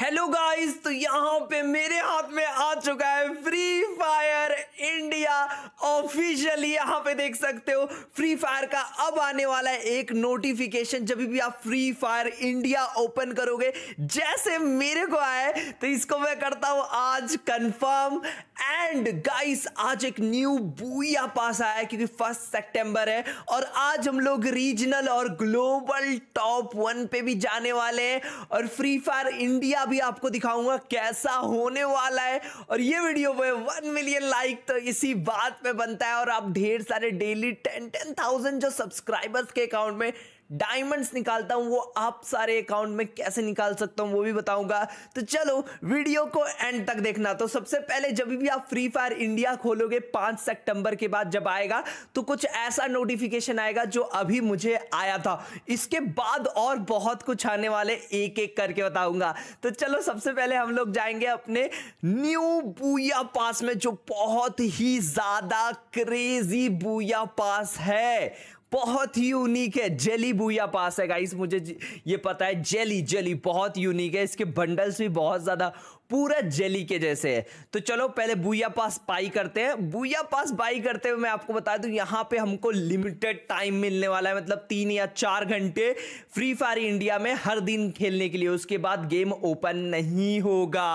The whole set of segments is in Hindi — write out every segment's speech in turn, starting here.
हेलो गाइस तो यहाँ पे मेरे हाथ में आ चुका है फ्री फायर इंडिया ऑफिशियली यहां पे देख सकते हो फ्री फायर का अब आने वाला है एक नोटिफिकेशन जब भी आप फ्री फायर इंडिया ओपन करोगे जैसे मेरे को आए तो इसको मैं करता हूं आज कंफर्म एंड गाइस आज एक न्यू बुआ पास आया क्योंकि फर्स्ट सेप्टेंबर है और आज हम लोग रीजनल और ग्लोबल टॉप वन पे भी जाने वाले हैं और फ्री फायर इंडिया भी आपको दिखाऊंगा कैसा होने वाला है और ये वीडियो वन मिलियन लाइक तो इसी बात पे बनता है और आप ढेर सारे डेली टेन टेन थाउजेंड जो सब्सक्राइबर्स के अकाउंट में डायमंड्स निकालता हूं वो आप सारे अकाउंट में कैसे निकाल सकता हूँ वो भी बताऊंगा तो चलो वीडियो को एंड तक देखना तो सबसे पहले जब भी आप फ्री फायर इंडिया खोलोगे पांच सितंबर के बाद जब आएगा तो कुछ ऐसा नोटिफिकेशन आएगा जो अभी मुझे आया था इसके बाद और बहुत कुछ आने वाले एक एक करके बताऊंगा तो चलो सबसे पहले हम लोग जाएंगे अपने न्यू बूया पास में जो बहुत ही ज्यादा क्रेजी बूया पास है बहुत ही यूनिक है जेली बुया पास है गाइस मुझे ये पता है जेली जेली बहुत यूनिक है इसके बंडल्स भी बहुत ज़्यादा पूरा जेली के जैसे है तो चलो पहले बुया पास पाई करते हैं बुया पास बाई करते हुए मैं आपको बता दूं यहाँ पे हमको लिमिटेड टाइम मिलने वाला है मतलब तीन या चार घंटे फ्री फायर इंडिया में हर दिन खेलने के लिए उसके बाद गेम ओपन नहीं होगा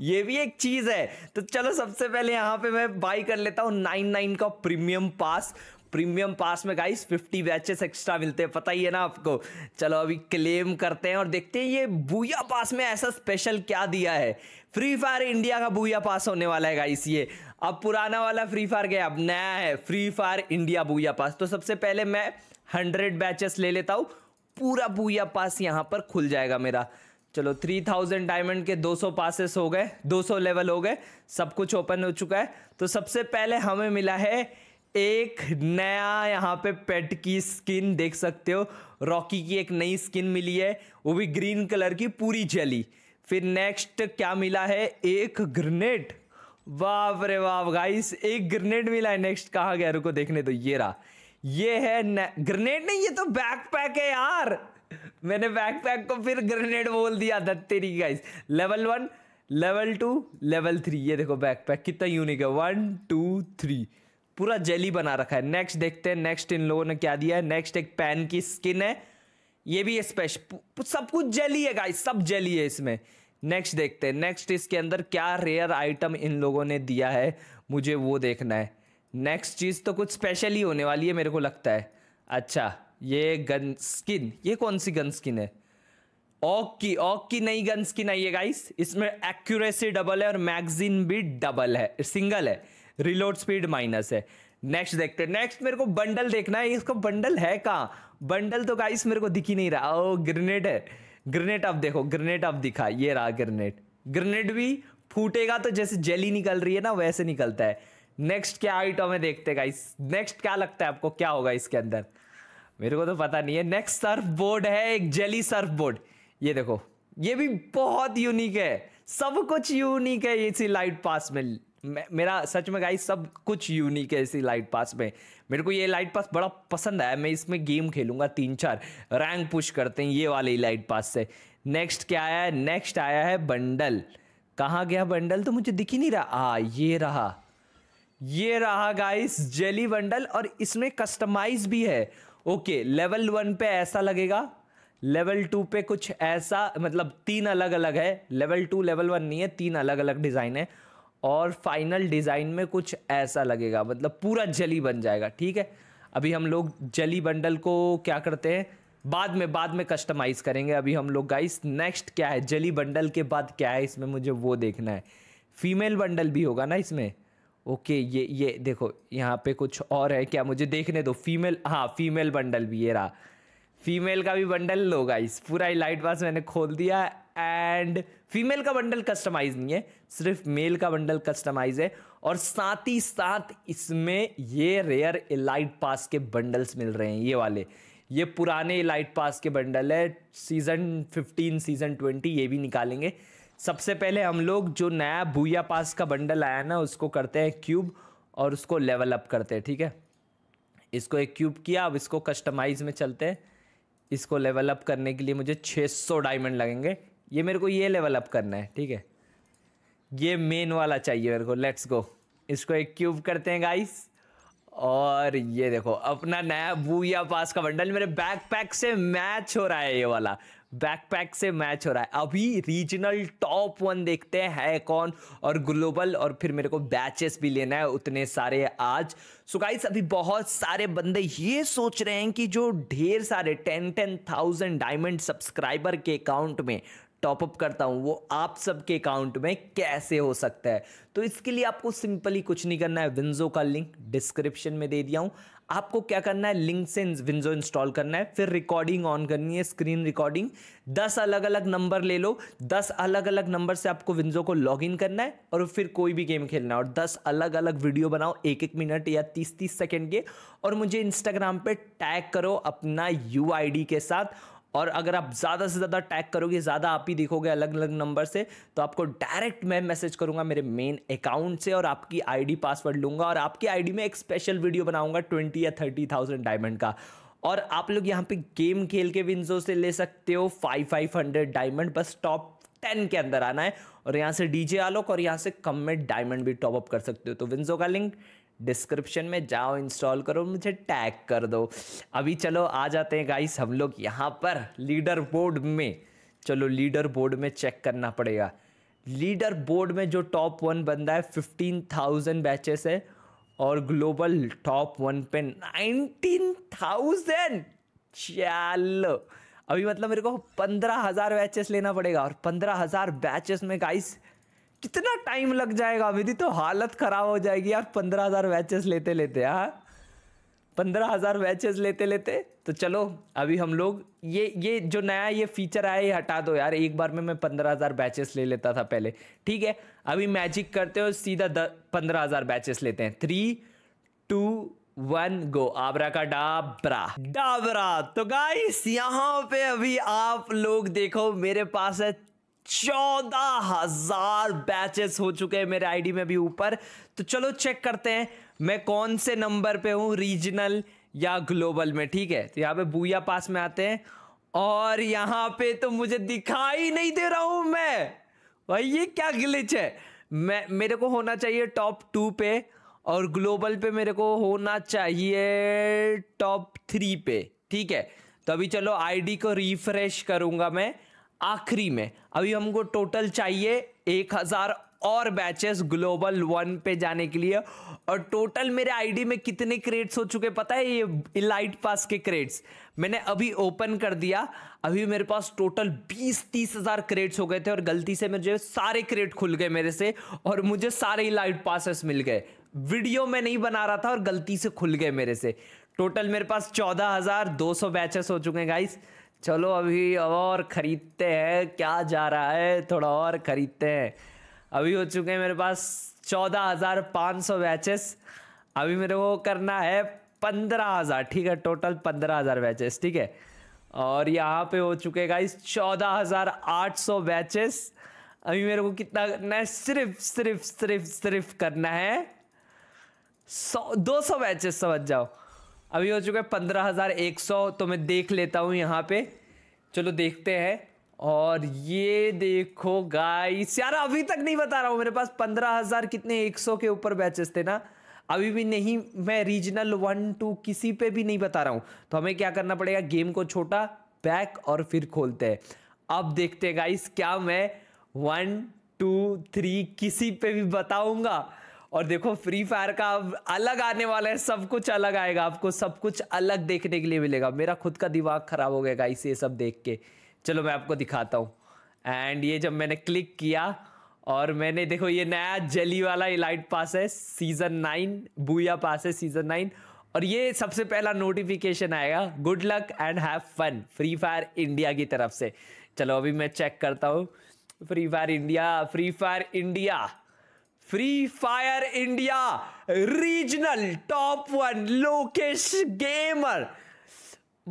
ये भी एक चीज़ है तो चलो सबसे पहले यहाँ पे मैं बाई कर लेता हूँ नाइन नाइन का प्रीमियम पास प्रीमियम पास में गाइस 50 बैचेस एक्स्ट्रा मिलते हैं पता ही है ना आपको चलो अभी क्लेम करते हैं और देखते हैं ये बूया पास में ऐसा स्पेशल क्या दिया है फ्री फायर इंडिया का बुया पास होने वाला है गाइस ये अब पुराना वाला फ्री फायर गया अब नया है free fire India booyah pass तो सबसे पहले मैं हंड्रेड बैचेस ले लेता हूँ पूरा बुया पास यहाँ पर खुल जाएगा मेरा चलो थ्री थाउजेंड डायमंड के दो सौ पासेस हो गए दो सौ लेवल हो गए सब कुछ ओपन हो चुका है तो सबसे पहले हमें मिला है एक नया यहाँ पे पेट की स्किन देख सकते हो रॉकी की एक नई स्किन मिली है वो भी ग्रीन कलर की पूरी चली फिर नेक्स्ट क्या मिला है एक ग्रेनेड वाह रे वाह गाइस एक ग्रेनेड मिला है नेक्स्ट कहाँ गया रुको देखने तो ये रहा ये है ग्रेनेड नहीं ये तो बैकपैक है यार मैंने बैकपैक को फिर ग्रेनेड बोल दिया धत्तेरी guys level one level two level three ये देखो बैकपैक कितना यूनिक है वन टू थ्री पूरा जेली बना रखा है नेक्स्ट देखते हैं नेक्स्ट इन लोगों ने क्या दिया है नेक्स्ट एक पैन की स्किन है ये भी स्पेशल सब कुछ जेली है गाइस सब जेली है इसमें नेक्स्ट देखते हैं नेक्स्ट इसके अंदर क्या रेयर आइटम इन लोगों ने दिया है मुझे वो देखना है नेक्स्ट चीज़ तो कुछ स्पेशल ही होने वाली है मेरे को लगता है अच्छा ये गन स्किन ये कौन सी गन स्किन है ऑक की ऑक की नई गन स्किन आई है गाइस इसमें एक्यूरेसी डबल है और मैगजीन भी डबल है सिंगल है रिलोड स्पीड माइनस है नेक्स्ट देखते हैं नेक्स्ट मेरे को बंडल देखना है इसको बंडल है कहाँ बंडल तो गाइस मेरे को दिख ही नहीं रहा ओ ग्रेनेड है ग्रेनेड अब देखो ग्रेनेड अब दिखा ये रहा ग्रेनेड ग्रेनेड भी फूटेगा तो जैसे जेली निकल रही है ना वैसे निकलता है नेक्स्ट क्या आइटम है देखते गाइस नेक्स्ट क्या लगता है आपको क्या होगा इसके अंदर मेरे को तो पता नहीं है नेक्स्ट सर्फ बोर्ड है एक जेली सर्फ बोर्ड ये देखो ये भी बहुत यूनिक है सब कुछ यूनिक है इसी लाइट पास में मेरा सच में गाई सब कुछ यूनिक है इसी लाइट पास में मेरे को ये लाइट पास बड़ा पसंद आया मैं इसमें गेम खेलूंगा तीन चार रैंक पुश करते हैं ये वाले लाइट पास से नेक्स्ट क्या आया है नेक्स्ट आया है बंडल कहाँ गया बंडल तो मुझे दिख ही नहीं रहा हाँ ये रहा ये रहा गाइस जेली बंडल और इसमें कस्टमाइज भी है ओके लेवल वन पे ऐसा लगेगा लेवल टू पे कुछ ऐसा मतलब तीन अलग अलग है लेवल टू लेवल वन नहीं है तीन अलग अलग डिज़ाइन है और फाइनल डिज़ाइन में कुछ ऐसा लगेगा मतलब पूरा जली बन जाएगा ठीक है अभी हम लोग जली बंडल को क्या करते हैं बाद में बाद में कस्टमाइज़ करेंगे अभी हम लोग गाइस नेक्स्ट क्या है जली बंडल के बाद क्या है इसमें मुझे वो देखना है फीमेल बंडल भी होगा ना इसमें ओके ये ये देखो यहाँ पे कुछ और है क्या मुझे देखने दो फीमेल हाँ फीमेल बंडल भी ये रहा फीमेल का भी बंडल लो गाइस पूरा ही लाइट पास मैंने खोल दिया एंड फीमेल का बंडल कस्टमाइज नहीं है सिर्फ मेल का बंडल कस्टमाइज है और साथ ही साथ इसमें ये रेयर इलाइट पास के बंडल्स मिल रहे हैं ये वाले ये पुराने लाइट पास के बंडल है सीज़न 15 सीज़न 20 ये भी निकालेंगे सबसे पहले हम लोग जो नया भूया पास का बंडल आया ना उसको करते हैं क्यूब और उसको लेवल अप करते हैं ठीक है इसको एक क्यूब किया अब इसको कस्टमाइज में चलते हैं इसको लेवल अप करने के लिए मुझे 600 डायमंड लगेंगे ये मेरे को ये लेवल अप करना है ठीक है ये मेन वाला चाहिए मेरे को लेट्स गो इसको एक क्यूब करते हैं गाइस और ये देखो अपना नया बूया पास का बंडल मेरे बैकपैक से मैच हो रहा है ये वाला बैकपैक से मैच हो रहा है अभी रीजनल टॉप वन देखते हैं है कौन और ग्लोबल और फिर मेरे को बैचेस भी लेना है उतने सारे आज सो गाइस अभी बहुत सारे बंदे ये सोच रहे हैं कि जो ढेर सारे ten ten thousand diamond subscriber के अकाउंट में टॉपअप करता हूँ वो आप सबके अकाउंट में कैसे हो सकता है तो इसके लिए आपको सिंपली कुछ नहीं करना है विंजो का लिंक डिस्क्रिप्शन में दे दिया हूँ आपको क्या करना है लिंक से विंजो इंस्टॉल करना है फिर रिकॉर्डिंग ऑन करनी है स्क्रीन रिकॉर्डिंग दस अलग अलग नंबर ले लो दस अलग अलग नंबर से आपको विंजो को लॉग इन करना है और फिर कोई भी गेम खेलना है और दस अलग अलग वीडियो बनाओ एक एक मिनट या तीस तीस सेकेंड के और मुझे इंस्टाग्राम पर टैग करो अपना यू के साथ और अगर आप ज़्यादा से ज़्यादा टैग करोगे ज़्यादा आप ही दिखोगे अलग अलग नंबर से तो आपको डायरेक्ट मैं मैसेज करूँगा मेरे मेन अकाउंट से और आपकी आईडी पासवर्ड लूँगा और आपकी आईडी में एक स्पेशल वीडियो बनाऊँगा ट्वेंटी या थर्टी थाउजेंड डायमंड का और आप लोग यहाँ पे गेम खेल के विंजो से ले सकते हो फाइव फाइव हंड्रेड डायमंड बस टॉप टेन के अंदर आना है और यहाँ से डीजे आलोक और यहाँ से कम में डायमंड भी टॉपअप कर सकते हो तो विंजो का लिंक डिस्क्रिप्शन में जाओ इंस्टॉल करो मुझे टैग कर दो अभी चलो आ जाते हैं गाइस हम लोग यहाँ पर लीडर बोर्ड में चलो लीडर बोर्ड में चेक करना पड़ेगा लीडर बोर्ड में जो टॉप वन बंदा है फिफ्टीन थाउजेंड बैचेस है और ग्लोबल टॉप वन पे नाइनटीन थाउजेंड चलो अभी मतलब मेरे को पंद्रह हज़ार बैचेस लेना पड़ेगा और पंद्रह हज़ार बैचेस में गाइस कितना टाइम लग जाएगा विधि तो हालत खराब हो जाएगी यार पंद्रह हजार बैचेस लेते लेते यार हाँ? पंद्रह हज़ार बैचेस लेते लेते तो चलो अभी हम लोग ये ये जो नया ये फीचर आया ये हटा दो यार एक बार में मैं पंद्रह हज़ार बैचेस ले लेता था पहले ठीक है अभी मैजिक करते हो सीधा पंद्रह हज़ार बैचेस लेते हैं थ्री टू वन गो आबरा का डाबरा डाबरा तो गाइस यहाँ पे अभी आप लोग देखो मेरे पास है चौदह हजार बैचेस हो चुके हैं मेरे आईडी में भी ऊपर तो चलो चेक करते हैं मैं कौन से नंबर पे हूँ रीजनल या ग्लोबल में ठीक है तो यहाँ पे बुया पास में आते हैं और यहाँ पे तो मुझे दिखाई नहीं दे रहा हूँ मैं भाई ये क्या ग्लिच है मैं मेरे को होना चाहिए टॉप टू पे और ग्लोबल पे मेरे को होना चाहिए टॉप थ्री पे ठीक है तो अभी चलो आईडी को रिफ्रेश करूँगा मैं आखिरी में अभी हमको टोटल चाहिए एक हज़ार और बैचेस ग्लोबल वन पे जाने के लिए और टोटल मेरे आईडी में कितने क्रेड्स हो चुके पता है ये इलाइट पास के क्रेड्स मैंने अभी ओपन कर दिया अभी मेरे पास टोटल बीस तीस हज़ार क्रेड्स हो गए थे और गलती से मुझे सारे क्रेड खुल गए मेरे से और मुझे सारे इलाइट पासेस मिल गए वीडियो में नहीं बना रहा था और गलती से खुल गए मेरे से टोटल मेरे पास चौदह हज़ार दो सौ बैचेस हो चुके हैं गाइस चलो अभी और ख़रीदते हैं क्या जा रहा है थोड़ा और ख़रीदते हैं अभी हो चुके हैं मेरे पास चौदह हज़ार पाँच सौ बैचेस अभी मेरे को करना है पंद्रह हज़ार ठीक है टोटल पंद्रह हज़ार बैचेस ठीक है और यहाँ पे हो चुके गाइस चौदह हज़ार आठ सौ बैचेस अभी मेरे को कितना करना है सिर्फ सिर्फ सिर्फ सिर्फ करना है सौ दो सौ बैचेस समझ जाओ अभी हो चुका है पंद्रह हज़ार एक सौ तो मैं देख लेता हूँ यहाँ पे चलो देखते हैं और ये देखो गाइस यार अभी तक नहीं बता रहा हूँ मेरे पास पंद्रह हज़ार कितने एक सौ के ऊपर बैचेस थे ना अभी भी नहीं मैं रीजनल वन टू किसी पे भी नहीं बता रहा हूँ तो हमें क्या करना पड़ेगा गेम को छोटा बैक और फिर खोलते हैं अब देखते हैं गाइस क्या मैं वन टू थ्री किसी पे भी बताऊंगा और देखो फ्री फायर का अब अलग आने वाला है सब कुछ अलग आएगा आपको सब कुछ अलग देखने के लिए मिलेगा मेरा खुद का दिमाग ख़राब हो गया गाइस ये सब देख के चलो मैं आपको दिखाता हूँ एंड ये जब मैंने क्लिक किया और मैंने देखो ये नया जली वाला इलाइट पास है सीज़न नाइन बूया पास है सीज़न नाइन और ये सबसे पहला नोटिफिकेशन आएगा good luck and have fun free fire India की तरफ से चलो अभी मैं चेक करता हूँ free fire India free fire India free fire India regional top one Lokesh gamer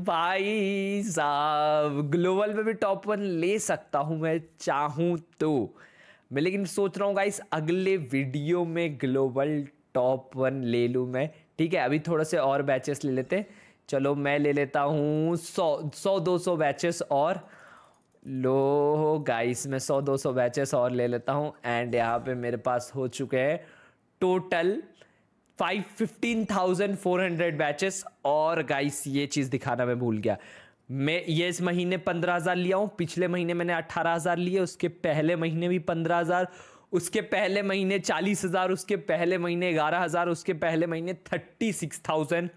भाई साहब ग्लोबल में भी टॉप वन ले सकता हूं मैं चाहूं तो मैं लेकिन सोच रहा हूँ गाइस अगले वीडियो में ग्लोबल टॉप वन ले लूँ मैं ठीक है अभी थोड़ा से और बैचेस ले लेते चलो मैं ले लेता हूँ सौ सौ दो सौ बैचेस और लो गाइस मैं सौ दो सौ बैचेस और ले लेता हूँ एंड यहाँ पे मेरे पास हो चुके हैं total five fifteen thousand four hundred badges और गाइस ये चीज़ दिखाना मैं भूल गया मैं ये इस महीने पंद्रह हज़ार लिया हूँ पिछले महीने मैंने अट्ठारह हज़ार लिए उसके पहले महीने भी पंद्रह हज़ार उसके पहले महीने चालीस हज़ार उसके पहले महीने ग्यारह हज़ार उसके पहले महीने थर्टी सिक्स थाउजेंड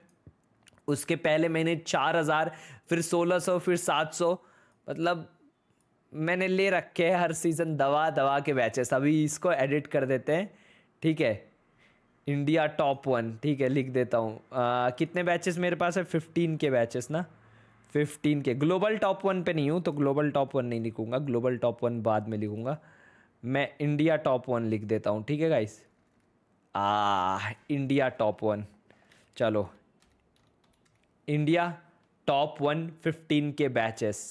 उसके पहले महीने चार हज़ार फिर सोलह सौ फिर सात सौ मतलब मैंने ले रखे हैं हर सीज़न दवा दवा के बैचेस अभी इसको एडिट कर देते हैं ठीक है इंडिया टॉप वन ठीक है लिख देता हूँ कितने बैचेस मेरे पास है फिफ्टीन के बैचेस ना फिफ्टीन के ग्लोबल टॉप वन पे नहीं हूँ तो ग्लोबल टॉप वन नहीं लिखूँगा ग्लोबल टॉप वन बाद में लिखूँगा मैं इंडिया टॉप वन लिख देता हूँ ठीक है गाइस आ इंडिया टॉप वन चलो इंडिया टॉप वन फिफ्टीन के बैचेस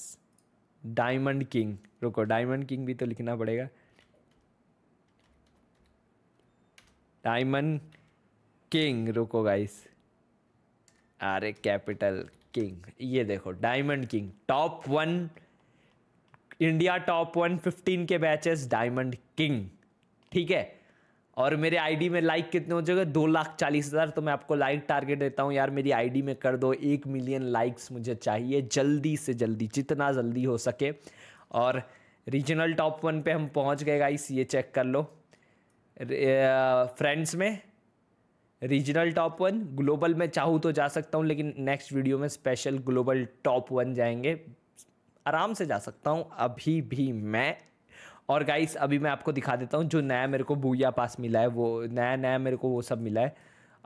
डायमंड किंग रुको डायमंड किंग भी तो लिखना पड़ेगा डायमंड किंग रुको गाइस अरे कैपिटल किंग ये देखो diamond king top one India top one fifteen के बैचेस डायमंड किंग ठीक है और मेरे आईडी में लाइक कितने हो जाएगा दो लाख चालीस हज़ार तो मैं आपको लाइक टारगेट देता हूँ यार मेरी आईडी में कर दो एक मिलियन लाइक्स मुझे चाहिए जल्दी से जल्दी जितना जल्दी हो सके और रीजनल टॉप वन पे हम पहुँच गए गाइस ये चेक कर लो फ्रेंड्स में रीजनल टॉप वन ग्लोबल में चाहूँ तो जा सकता हूँ लेकिन नेक्स्ट वीडियो में स्पेशल ग्लोबल टॉप वन जाएंगे आराम से जा सकता हूँ अभी भी मैं और गाइस अभी मैं आपको दिखा देता हूँ जो नया मेरे को भूया पास मिला है वो नया नया मेरे को वो सब मिला है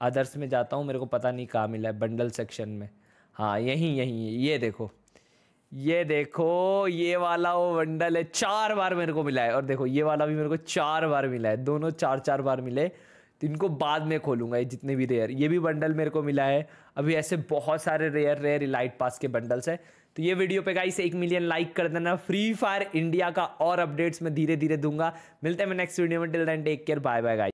अदर्स में जाता हूँ मेरे को पता नहीं कहाँ मिला है बंडल सेक्शन में हाँ यहीं यहीं ये देखो ये देखो ये वाला वो बंडल है चार बार मेरे को मिला है और देखो ये वाला भी मेरे को चार बार मिला है दोनों चार चार बार मिले तो इनको बाद में खोलूंगा ये जितने भी रेयर ये भी बंडल मेरे को मिला है अभी ऐसे बहुत सारे रेयर रेयर इलाइट पास के बंडल्स है तो ये वीडियो पे गाइस एक मिलियन लाइक कर देना फ्री फायर इंडिया का और अपडेट्स मैं धीरे धीरे दूंगा मिलते हैं नेक्स्ट वीडियो में till then take care bye bye guys